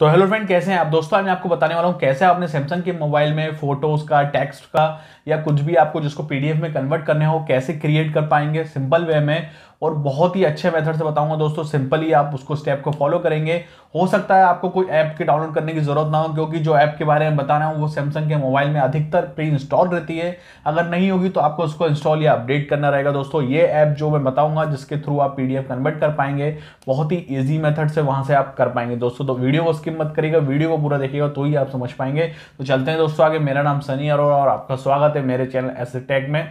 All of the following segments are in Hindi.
तो हेलो फ्रेंड कैसे हैं आप दोस्तों मैं आपको बताने वाला हूँ कैसे आपने सैमसंग के मोबाइल में फोटोज़ का टेक्स्ट का या कुछ भी आपको जिसको पीडीएफ में कन्वर्ट करने हो कैसे क्रिएट कर पाएंगे सिंपल वे में और बहुत ही अच्छे मेथड से बताऊंगा दोस्तों सिंपली आप उसको स्टेप को फॉलो करेंगे हो सकता है आपको कोई ऐप के डाउनलोड करने की जरूरत ना हो क्योंकि जो ऐप के बारे में बता रहा हूँ वो सैमसंग के मोबाइल में अधिकतर प्री इंस्टॉल रहती है अगर नहीं होगी तो आपको उसको इंस्टॉल या अपडेट करना रहेगा दोस्तों ये ऐप जो मैं बताऊंगा जिसके थ्रू आप पी कन्वर्ट कर पाएंगे बहुत ही ईजी मेथड से वहां से आप कर पाएंगे दोस्तों तो वीडियो को स्किप मत करेगा वीडियो को पूरा देखिएगा तो ही आप समझ पाएंगे तो चलते हैं दोस्तों आगे मेरा नाम सनी अरोड़ा और आपका स्वागत है मेरे चैनल एसेटेक में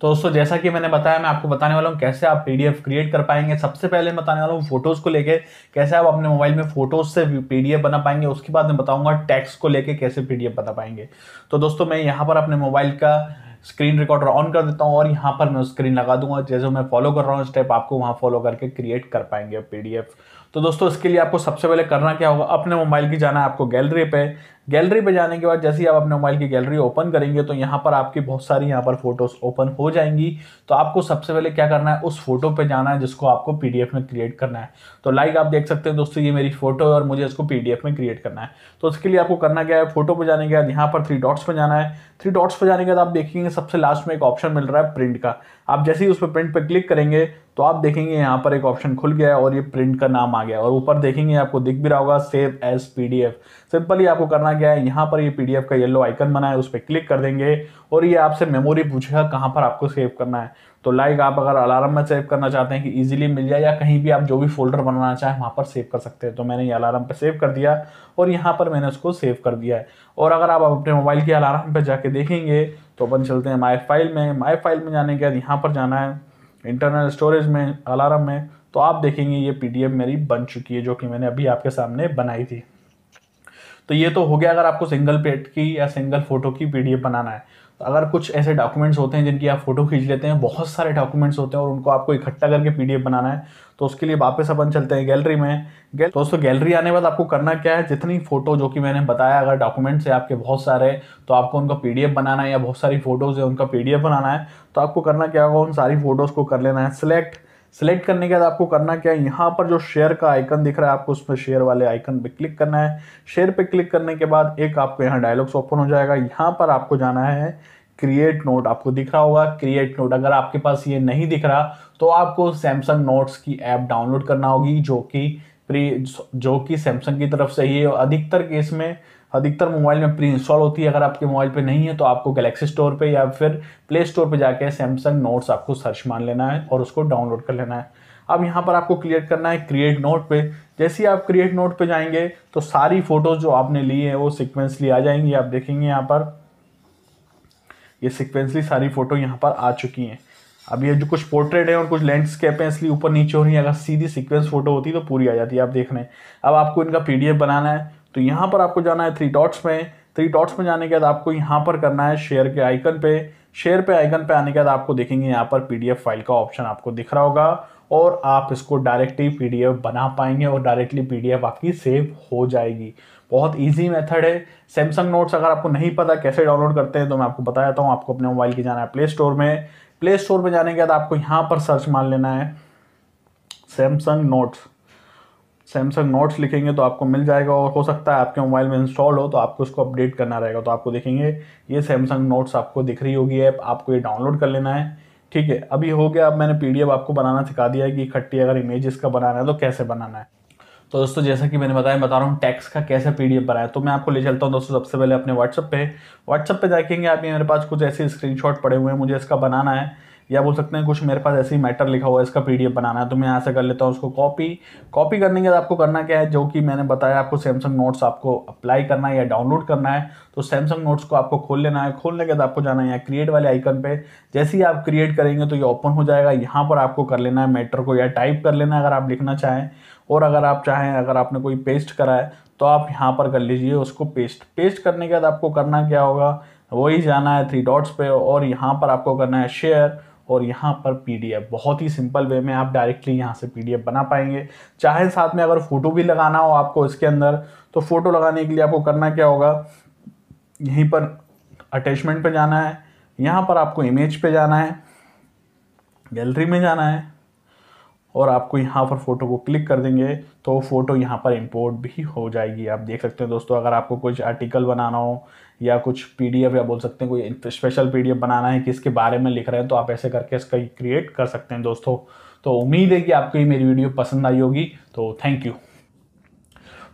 तो दोस्तों जैसा कि मैंने बताया मैं आपको बताने वाला हूँ कैसे आप पीडीएफ क्रिएट कर पाएंगे सबसे पहले मैं बताने वाला हूँ फोटोज़ को लेके कैसे आप अपने मोबाइल में फोटोज से पीडीएफ बना पाएंगे उसके बाद मैं बताऊँगा टैक्स को लेके कैसे पीडीएफ बना पाएंगे तो दोस्तों मैं यहाँ पर अपने मोबाइल का स्क्रीन रिकॉर्डर ऑन कर देता हूँ और यहाँ पर मैं स्क्रीन लगा दूंगा जैसे मैं फॉलो कर रहा हूँ स्टेप आपको वहाँ फॉलो करके क्रिएट कर पाएंगे पीडीएफ तो दोस्तों इसके लिए आपको सबसे पहले करना क्या होगा अपने मोबाइल की जाना है आपको गैलरी पे गैलरी पे जाने के बाद जैसे ही आप अपने मोबाइल की गैलरी ओपन करेंगे तो यहाँ पर आपकी बहुत सारी यहाँ पर फोटोज ओपन हो जाएंगी तो आपको सबसे पहले क्या करना है उस फोटो पे जाना है जिसको आपको पीडीएफ में क्रिएट करना है तो लाइक आप देख सकते हैं दोस्तों ये मेरी फोटो है और मुझे इसको पीडीएफ में क्रिएट करना है तो उसके लिए आपको करना क्या है फोटो पर जाने के बाद यहाँ पर थ्री डॉट्स पर जाना है थ्री डॉट्स पर जाने के बाद आप देखेंगे सबसे लास्ट में एक ऑप्शन मिल रहा है प्रिंट का आप जैसे ही उस पर प्रिंट पर क्लिक करेंगे तो आप देखेंगे यहाँ पर एक ऑप्शन खुल गया है और ये प्रिंट का नाम आ गया और ऊपर देखेंगे आपको दिख भी रहा होगा सेव एज पीडीएफ सिंपली आपको करना क्या है यहाँ पर ये पीडीएफ का येलो आइकन बना है उस पर क्लिक कर देंगे और ये आपसे मेमोरी पूछेगा कहाँ पर आपको सेव करना है तो लाइक आप अगर अलार्म में सेव करना चाहते हैं कि ईजिली मिल जाए या कहीं भी आप जो भी फोल्डर बनाना चाहें वहाँ पर सेव कर सकते हैं तो मैंने ये अलार्म पर सेव कर दिया और यहाँ पर मैंने उसको सेव कर दिया है और अगर आप अपने मोबाइल के अलार्म पर जाके देखेंगे तो अपन चलते हैं माई फाइल में माई फाइल में जाने के बाद यहाँ पर जाना है इंटरनल स्टोरेज में अलार्म में तो आप देखेंगे ये पी मेरी बन चुकी है जो कि मैंने अभी आपके सामने बनाई थी तो ये तो हो गया अगर आपको सिंगल पेट की या सिंगल फोटो की पी बनाना है अगर कुछ ऐसे डॉक्यूमेंट्स होते हैं जिनकी आप फ़ोटो खींच लेते हैं बहुत सारे डॉक्यूमेंट्स होते हैं और उनको आपको इकट्ठा करके पी बनाना है तो उसके लिए वापस अपन चलते हैं गैलरी में गैल दोस्तों गैलरी आने के बाद आपको करना क्या है जितनी फ़ोटो जो कि मैंने बताया अगर डॉक्यूमेंट्स है आपके बहुत सारे तो आपको उनका पी बनाना है या बहुत सारी फ़ोटोज़ है उनका पी बनाना है तो आपको करना क्या होगा उन सारी फ़ोटोज़ को कर लेना है सिलेक्ट सेलेक्ट करने के बाद आपको करना क्या है यहाँ पर जो शेयर का आइकन दिख रहा है आपको उसमें शेयर वाले आइकन पे क्लिक करना है शेयर पे क्लिक करने के बाद एक आपको यहाँ डायलॉग्स ओपन हो जाएगा यहाँ पर आपको जाना है क्रिएट नोट आपको दिख रहा होगा क्रिएट नोट अगर आपके पास ये नहीं दिख रहा तो आपको सैमसंग नोट्स की ऐप डाउनलोड करना होगी जो कि प्री जो कि सैमसंग की तरफ से ही अधिकतर केस में अधिकतर मोबाइल में प्री इंस्टॉल होती है अगर आपके मोबाइल पे नहीं है तो आपको गैलेक्सी स्टोर पे या फिर प्ले स्टोर पे जाके सैमसंग नोट्स आपको सर्च मान लेना है और उसको डाउनलोड कर लेना है अब यहाँ पर आपको क्लियर करना है क्रिएट नोट पे जैसे ही आप क्रिएट नोट पे जाएंगे तो सारी फ़ोटोज़ जो आपने ली है वो सिक्वेंसली आ जाएंगी आप देखेंगे यहाँ पर ये सिक्वेंसली सारी फ़ोटो यहाँ पर आ चुकी हैं अब ये जो कुछ पोर्ट्रेट है और कुछ लैंडस्केप है इसलिए ऊपर नीचे हो रही है अगर सीधी सिक्वेंस फोटो होती तो पूरी आ जाती है आप देख रहे हैं अब आपको इनका पीडीएफ बनाना है तो यहाँ पर आपको जाना है थ्री डॉट्स में थ्री डॉट्स में जाने के बाद आपको यहाँ पर करना है शेयर के आइकन पे शेयर पे आइकन पे आने के बाद आपको देखेंगे यहाँ पर पीडीएफ फाइल का ऑप्शन आपको दिख रहा होगा और आप इसको डायरेक्टली पीडीएफ बना पाएंगे और डायरेक्टली पीडीएफ आपकी सेव हो जाएगी बहुत इजी मेथड है सैमसंग नोट्स अगर आपको नहीं पता कैसे डाउनलोड करते हैं तो मैं आपको बता देता हूँ आपको अपने मोबाइल की जाना है प्ले स्टोर में प्ले स्टोर में जाने के बाद आपको यहाँ पर सर्च मान लेना है सैमसंग नोट्स सैमसंग नोट्स लिखेंगे तो आपको मिल जाएगा और हो सकता है आपके मोबाइल में इंस्टॉल हो तो आपको उसको अपडेट करना रहेगा तो आपको देखेंगे ये सैमसंग नोट्स आपको दिख रही होगी ऐप आपको ये डाउनलोड कर लेना है ठीक है अभी हो गया अब मैंने पी आपको बनाना सिखा दिया है कि इकट्ठी अगर इमेज इसका बनाना है तो कैसे बनाना है तो दोस्तों जैसा कि मैंने बताया बता रहा हूँ टैक्स का कैसे पी डी बनाया तो मैं आपको ले चलता हूँ दोस्तों सबसे पहले अपने व्हाट्सअप पे व्हाट्सअप पे देखेंगे आप ये मेरे पास कुछ ऐसे स्क्रीनशॉट पड़े हुए हैं मुझे इसका बनाना है या बोल सकते हैं कुछ मेरे पास ऐसे ही मैटर लिखा हुआ है इसका पी बनाना है तो मैं यहाँ से कर लेता हूँ उसको कॉपी कॉपी करने के बाद आपको करना क्या है जो कि मैंने बताया आपको सैमसंग नोट्स आपको अप्लाई करना है या डाउनलोड करना है तो सैमसंग नोट्स को आपको खोल लेना है खोलने के बाद आपको जाना है यहाँ क्रिएट वाले आइकन पर जैसे ही आप क्रिएट करेंगे तो ये ओपन हो जाएगा यहाँ पर आपको कर लेना है मैटर को या टाइप कर लेना है अगर आप लिखना चाहें और अगर आप चाहें अगर आपने कोई पेस्ट करा है तो आप यहाँ पर कर लीजिए उसको पेस्ट पेस्ट करने के बाद आपको करना क्या होगा वही जाना है थ्री डॉट्स पे और यहाँ पर आपको करना है शेयर और यहाँ पर पीडीएफ बहुत ही सिंपल वे में आप डायरेक्टली यहाँ से पीडीएफ बना पाएंगे चाहे साथ में अगर फ़ोटो भी लगाना हो आपको इसके अंदर तो फ़ोटो लगाने के लिए आपको करना क्या होगा यहीं पर अटैचमेंट पे जाना है यहाँ पर आपको इमेज पे जाना है गैलरी में जाना है और आपको यहाँ पर फ़ोटो को क्लिक कर देंगे तो फ़ोटो यहाँ पर इंपोर्ट भी हो जाएगी आप देख सकते हैं दोस्तों अगर आपको कुछ आर्टिकल बनाना हो या कुछ पीडीएफ या बोल सकते हैं कोई स्पेशल पीडीएफ बनाना है किसके बारे में लिख रहे हैं तो आप ऐसे करके इसका क्रिएट कर सकते हैं दोस्तों तो उम्मीद है कि आपको ये मेरी वीडियो पसंद आई होगी तो थैंक यू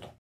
росту